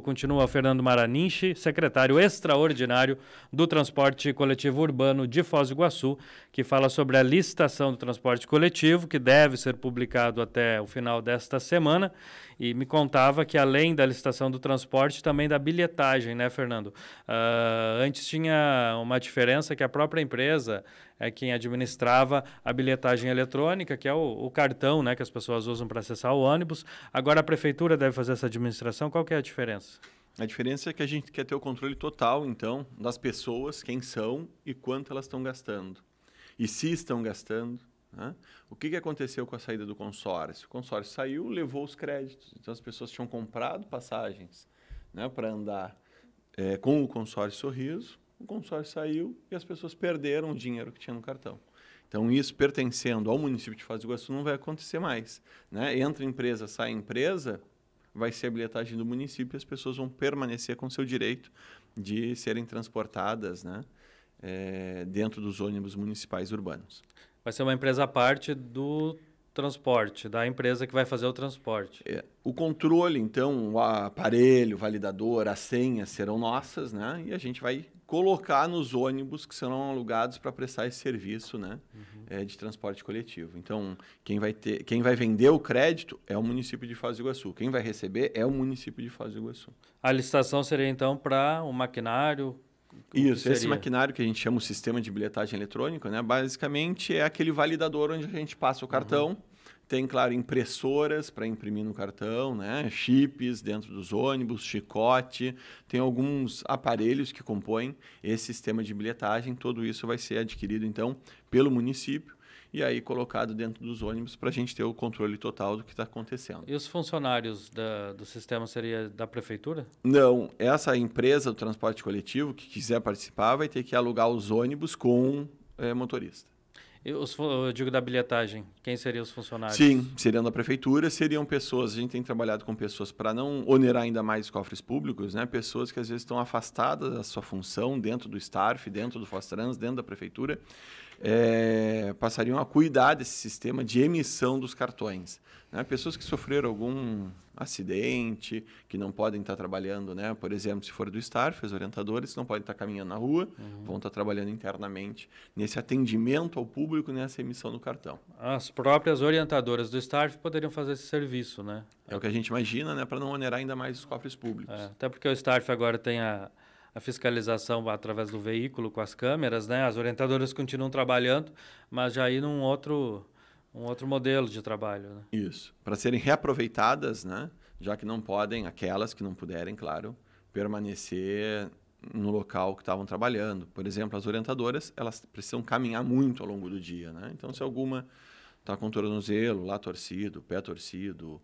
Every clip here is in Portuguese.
Continua Fernando Maraninche, secretário extraordinário do Transporte Coletivo Urbano de Foz do Iguaçu, que fala sobre a licitação do transporte coletivo, que deve ser publicado até o final desta semana, e me contava que além da licitação do transporte, também da bilhetagem, né, Fernando? Uh, antes tinha uma diferença que a própria empresa é quem administrava a bilhetagem eletrônica, que é o, o cartão né, que as pessoas usam para acessar o ônibus. Agora a prefeitura deve fazer essa administração. Qual que é a diferença? A diferença é que a gente quer ter o controle total, então, das pessoas, quem são e quanto elas estão gastando. E se estão gastando, né? O que, que aconteceu com a saída do consórcio? O consórcio saiu, levou os créditos. Então as pessoas tinham comprado passagens né, para andar é, com o consórcio Sorriso, o consórcio saiu e as pessoas perderam o dinheiro que tinha no cartão. Então, isso pertencendo ao município de Faz do Iguaçu não vai acontecer mais. Né? Entra empresa, sai empresa, vai ser a bilhetagem do município e as pessoas vão permanecer com seu direito de serem transportadas né? É, dentro dos ônibus municipais urbanos. Vai ser uma empresa à parte do transporte, da empresa que vai fazer o transporte. É, o controle, então, o aparelho, o validador, as senhas serão nossas, né? E a gente vai colocar nos ônibus que serão alugados para prestar esse serviço, né? Uhum. É, de transporte coletivo. Então, quem vai, ter, quem vai vender o crédito é o município de Foz do Iguaçu. Quem vai receber é o município de Foz do Iguaçu. A licitação seria, então, para o maquinário, isso, esse maquinário que a gente chama o sistema de bilhetagem eletrônica, né? Basicamente é aquele validador onde a gente passa o uhum. cartão. Uhum. Tem, claro, impressoras para imprimir no cartão, né? chips dentro dos ônibus, chicote, tem alguns aparelhos que compõem esse sistema de bilhetagem. Tudo isso vai ser adquirido, então, pelo município e aí colocado dentro dos ônibus para a gente ter o controle total do que está acontecendo. E os funcionários da, do sistema seria da prefeitura? Não, essa empresa do transporte coletivo que quiser participar vai ter que alugar os ônibus com é, motorista. os, eu digo da bilhetagem, quem seriam os funcionários? Sim, seriam da prefeitura, seriam pessoas, a gente tem trabalhado com pessoas para não onerar ainda mais os cofres públicos, né? pessoas que às vezes estão afastadas da sua função dentro do STARF, dentro do FOSTRANS, dentro da prefeitura, é, passariam a cuidar desse sistema de emissão dos cartões. Né? Pessoas que sofreram algum acidente, que não podem estar trabalhando, né? por exemplo, se for do STARF, os orientadores não podem estar caminhando na rua, uhum. vão estar trabalhando internamente nesse atendimento ao público, nessa emissão do cartão. As próprias orientadoras do STARF poderiam fazer esse serviço, né? É o que a gente imagina, né? para não onerar ainda mais os cofres públicos. É, até porque o STARF agora tem a a fiscalização através do veículo com as câmeras, né? As orientadoras continuam trabalhando, mas já aí num outro, um outro modelo de trabalho. Né? Isso. Para serem reaproveitadas, né? Já que não podem, aquelas que não puderem, claro, permanecer no local que estavam trabalhando. Por exemplo, as orientadoras, elas precisam caminhar muito ao longo do dia, né? Então, se alguma está com tornozelo lá torcido, pé torcido,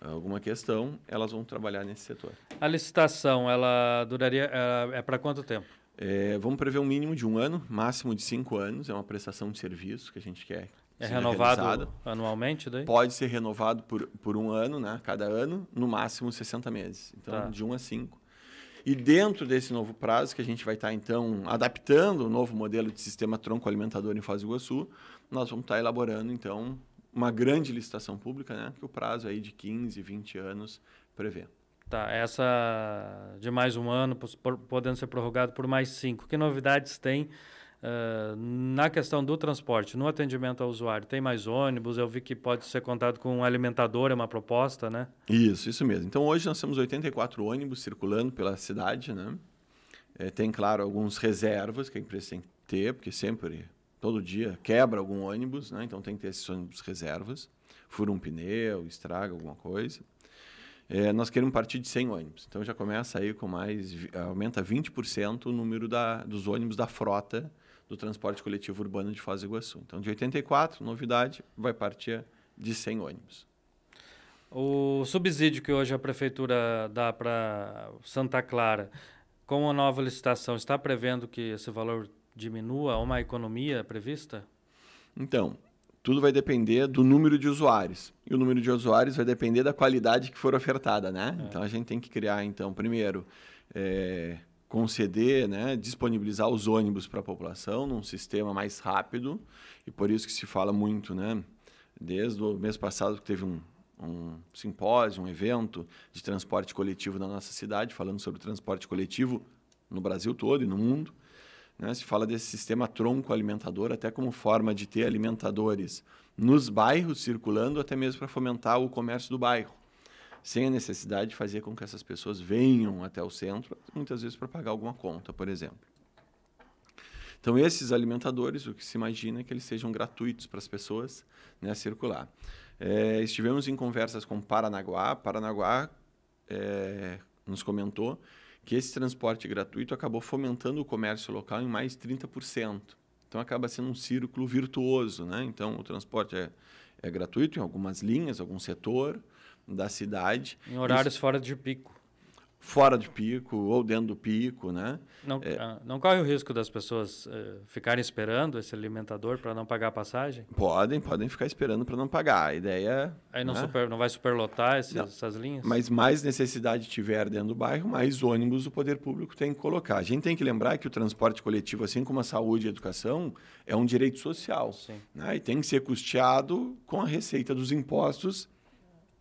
alguma questão, elas vão trabalhar nesse setor. A licitação, ela duraria é, é para quanto tempo? É, vamos prever um mínimo de um ano, máximo de cinco anos. É uma prestação de serviço que a gente quer. É renovado anualmente daí? Pode ser renovado por, por um ano, né? cada ano, no máximo 60 meses. Então, tá. de um a cinco. E dentro desse novo prazo, que a gente vai estar, tá, então, adaptando o novo modelo de sistema tronco alimentador em Foz do Iguaçu, nós vamos estar tá elaborando, então, uma grande licitação pública, né, que o prazo aí de 15, 20 anos prevê. Tá, essa de mais um ano, podendo ser prorrogado por mais cinco. Que novidades tem uh, na questão do transporte, no atendimento ao usuário? Tem mais ônibus? Eu vi que pode ser contado com um alimentador, é uma proposta, né? Isso, isso mesmo. Então, hoje nós temos 84 ônibus circulando pela cidade, né? É, tem, claro, alguns reservas que a empresa tem que ter, porque sempre todo dia quebra algum ônibus, né? então tem que ter esses ônibus reservas, fura um pneu, estraga alguma coisa. É, nós queremos partir de 100 ônibus, então já começa aí com mais, aumenta 20% o número da, dos ônibus da frota do transporte coletivo urbano de Foz do Iguaçu. Então de 84, novidade, vai partir de 100 ônibus. O subsídio que hoje a prefeitura dá para Santa Clara, com a nova licitação, está prevendo que esse valor diminua uma economia prevista? Então, tudo vai depender do número de usuários. E o número de usuários vai depender da qualidade que for ofertada, né? É. Então a gente tem que criar, então, primeiro, é, conceder, né, disponibilizar os ônibus para a população num sistema mais rápido. E por isso que se fala muito, né? Desde o mês passado que teve um, um simpósio, um evento de transporte coletivo na nossa cidade, falando sobre transporte coletivo no Brasil todo e no mundo. Né? Se fala desse sistema tronco alimentador, até como forma de ter alimentadores nos bairros circulando, até mesmo para fomentar o comércio do bairro, sem a necessidade de fazer com que essas pessoas venham até o centro, muitas vezes para pagar alguma conta, por exemplo. Então, esses alimentadores, o que se imagina é que eles sejam gratuitos para as pessoas né, circular. É, estivemos em conversas com Paranaguá. Paranaguá é, nos comentou que esse transporte gratuito acabou fomentando o comércio local em mais 30%. Então acaba sendo um círculo virtuoso, né? Então o transporte é, é gratuito em algumas linhas, algum setor da cidade. Em horários Isso... fora de pico fora de pico ou dentro do pico, né? Não, é, ah, não corre o risco das pessoas eh, ficarem esperando esse alimentador para não pagar a passagem? Podem, podem ficar esperando para não pagar. A ideia aí não, né? super, não vai superlotar esses, não, essas linhas. Mas mais necessidade tiver dentro do bairro, mais ônibus o poder público tem que colocar. A gente tem que lembrar que o transporte coletivo, assim como a saúde e a educação, é um direito social, Sim. Né? E tem que ser custeado com a receita dos impostos.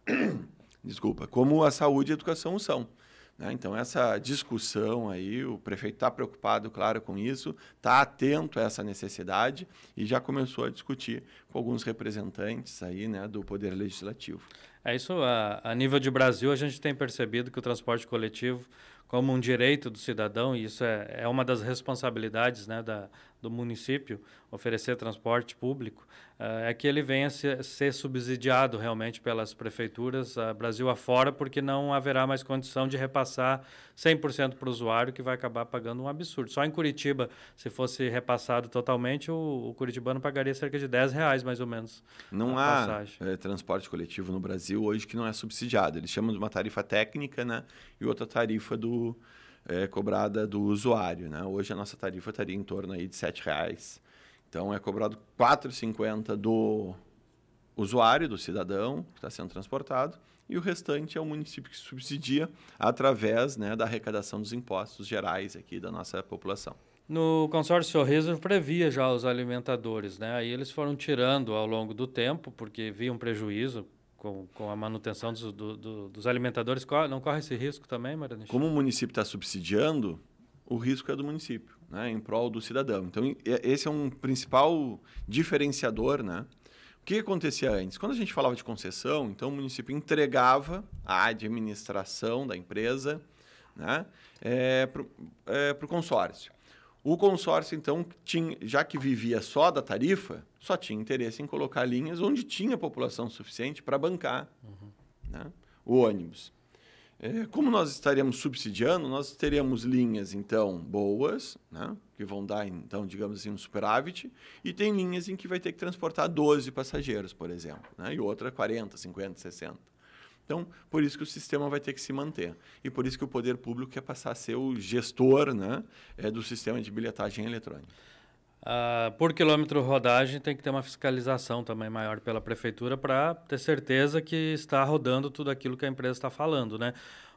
Desculpa, como a saúde e a educação são. Né? Então, essa discussão aí, o prefeito está preocupado, claro, com isso, está atento a essa necessidade e já começou a discutir com alguns representantes aí, né, do Poder Legislativo. É isso, a, a nível de Brasil, a gente tem percebido que o transporte coletivo como um direito do cidadão, e isso é, é uma das responsabilidades né, da, do município oferecer transporte público, eh, é que ele venha ser subsidiado realmente pelas prefeituras eh, Brasil afora, porque não haverá mais condição de repassar 100% para o usuário, que vai acabar pagando um absurdo. Só em Curitiba, se fosse repassado totalmente, o, curitibano pagaria cerca de 10 reais, mais ou menos. Não há é, transporte coletivo no Brasil hoje que não é subsidiado. Eles chamam de uma tarifa técnica né, e outra tarifa do é, cobrada do usuário. Né? Hoje a nossa tarifa estaria em torno aí de R$ 7,00. Então é cobrado R$ 4,50 do usuário, do cidadão que está sendo transportado, e o restante é o município que subsidia através né, da arrecadação dos impostos gerais aqui da nossa população. No consórcio Sorriso previa já os alimentadores, né? Aí eles foram tirando ao longo do tempo, porque viam um prejuízo com, com a manutenção dos, do, do, dos alimentadores, não corre esse risco também, Maranich? Como o município está subsidiando, o risco é do município, né, em prol do cidadão. Então, esse é um principal diferenciador. Né? O que acontecia antes? Quando a gente falava de concessão, então o município entregava a administração da empresa né, é, para o é, consórcio. O consórcio, então, tinha, já que vivia só da tarifa, só tinha interesse em colocar linhas onde tinha população suficiente para bancar uhum. né, o ônibus. É, como nós estaremos subsidiando, nós teremos linhas, então, boas, né, que vão dar, então, digamos assim, um superávit, e tem linhas em que vai ter que transportar 12 passageiros, por exemplo, né, e outra 40, 50, 60. Então, por isso que o sistema vai ter que se manter. E por isso que o poder público quer passar a ser o gestor né, é, do sistema de bilhetagem eletrônica. Ah, por quilômetro rodagem tem que ter uma fiscalização também maior pela prefeitura para ter certeza que está rodando tudo aquilo que a empresa está falando, né?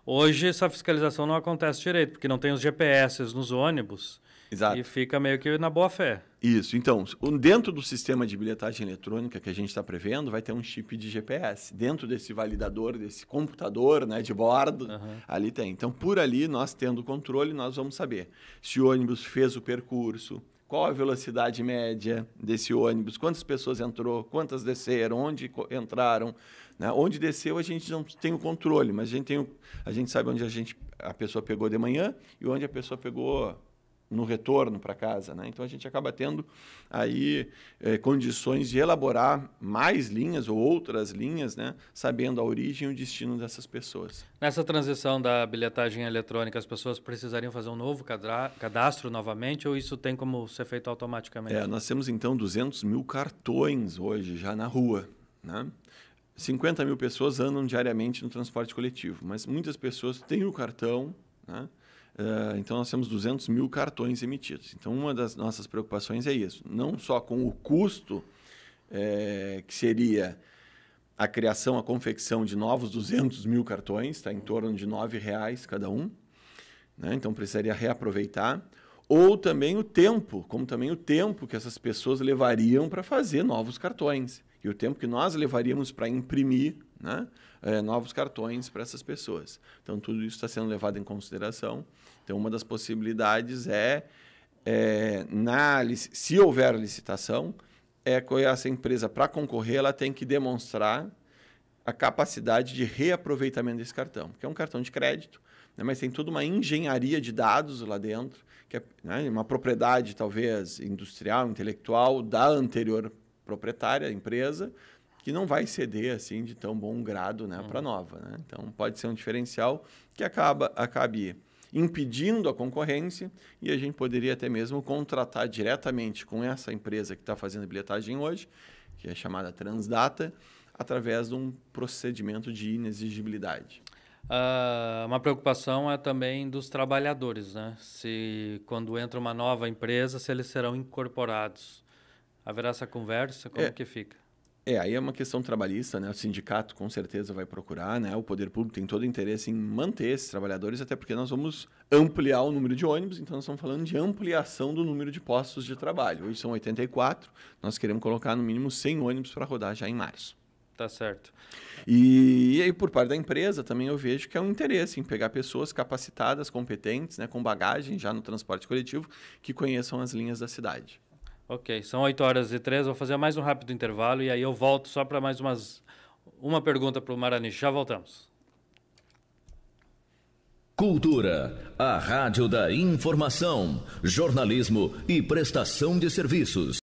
Hoje essa fiscalização não acontece direito, porque não tem os GPS nos ônibus. Exato. E fica meio que na boa fé. Isso. Então, dentro do sistema de bilhetagem eletrônica que a gente está prevendo, vai ter um chip de GPS. Dentro desse validador, desse computador né, de bordo, uhum. ali tem. Então, por ali, nós tendo controle, nós vamos saber se o ônibus fez o percurso, qual a velocidade média desse ônibus, quantas pessoas entrou, quantas desceram, onde entraram. Né? Onde desceu a gente não tem o controle, mas a gente, tem o, a gente sabe onde a, gente, a pessoa pegou de manhã e onde a pessoa pegou no retorno para casa. Né? Então a gente acaba tendo aí eh, condições de elaborar mais linhas ou outras linhas, né? sabendo a origem e o destino dessas pessoas. Nessa transição da bilhetagem eletrônica, as pessoas precisariam fazer um novo cadastro novamente ou isso tem como ser feito automaticamente? É, nós temos então 200 mil cartões hoje já na rua. Né? 50 mil pessoas andam diariamente no transporte coletivo, mas muitas pessoas têm o cartão, né? Uh, então, nós temos 200 mil cartões emitidos. Então, uma das nossas preocupações é isso. Não só com o custo, é, que seria a criação, a confecção de novos 200 mil cartões, está em torno de R$ reais cada um. Né? Então, precisaria reaproveitar. Ou também o tempo, como também o tempo que essas pessoas levariam para fazer novos cartões. E o tempo que nós levaríamos para imprimir né? É, novos cartões para essas pessoas. Então, tudo isso está sendo levado em consideração. Então, uma das possibilidades é, é na, se houver licitação, é que essa empresa, para concorrer, ela tem que demonstrar a capacidade de reaproveitamento desse cartão, que é um cartão de crédito, né? mas tem toda uma engenharia de dados lá dentro, que é né? uma propriedade, talvez, industrial, intelectual, da anterior proprietária, empresa, que não vai ceder assim de tão bom grado né, uhum. para nova. Né? Então pode ser um diferencial que acaba acabe impedindo a concorrência e a gente poderia até mesmo contratar diretamente com essa empresa que está fazendo bilhetagem hoje, que é chamada Transdata, através de um procedimento de inexigibilidade. Uh, uma preocupação é também dos trabalhadores, né? Se quando entra uma nova empresa, se eles serão incorporados. Haverá essa conversa? Como é, que fica? É, aí é uma questão trabalhista, né? O sindicato com certeza vai procurar, né? O poder público tem todo o interesse em manter esses trabalhadores, até porque nós vamos ampliar o número de ônibus, então nós estamos falando de ampliação do número de postos de trabalho. Hoje são 84, nós queremos colocar no mínimo 100 ônibus para rodar já em março. Tá certo. E, e, aí, por parte da empresa, também eu vejo que é um interesse em pegar pessoas capacitadas, competentes, né, com bagagem já no transporte coletivo, que conheçam as linhas da cidade. Ok, são 8 horas e 3, vou fazer mais um rápido intervalo e aí eu volto só para mais umas uma pergunta para o Marani. Já voltamos. Cultura, a rádio da informação, jornalismo e prestação de serviços.